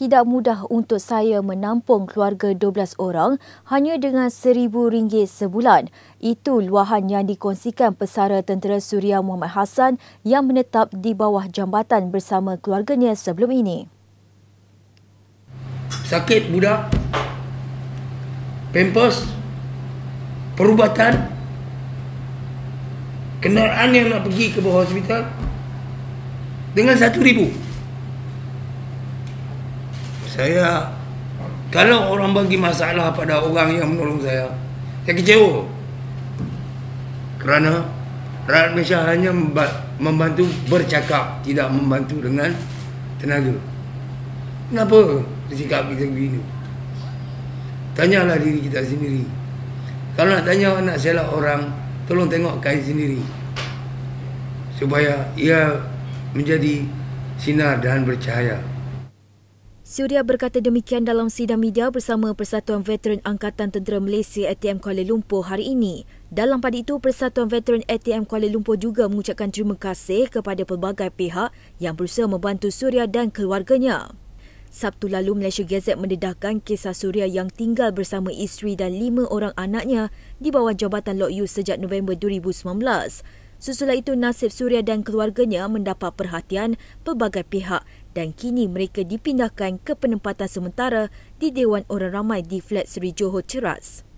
tidak mudah untuk saya menampung keluarga 12 orang hanya dengan RM1,000 sebulan. Itu luahan yang dikongsikan pesara tentera Suria Muhammad Hassan yang menetap di bawah jambatan bersama keluarganya sebelum ini. Sakit budak, pampers, perubatan, kenaan yang nak pergi ke bawah hospital dengan RM1,000 saya kalau orang bagi masalah pada orang yang menolong saya saya kecewa kerana rakyat Malaysia hanya membantu bercakap tidak membantu dengan tenaga kenapa sikap kita begini tanyalah diri kita sendiri kalau nak tanya nak selak orang tolong tengok kain sendiri supaya ia menjadi sinar dan bercahaya Suria berkata demikian dalam sidang media bersama Persatuan Veteran Angkatan Tentera Malaysia ATM Kuala Lumpur hari ini. Dalam pada itu, Persatuan Veteran ATM Kuala Lumpur juga mengucapkan terima kasih kepada pelbagai pihak yang berusaha membantu Suria dan keluarganya. Sabtu lalu, Malaysia Gazette mendedahkan kisah Suria yang tinggal bersama isteri dan lima orang anaknya di bawah jabatan Lok Yu sejak November 2019. Susulan itu nasib Surya dan keluarganya mendapat perhatian pelbagai pihak dan kini mereka dipindahkan ke penempatan sementara di Dewan Orang Ramai di flat Seri Johor Ceras.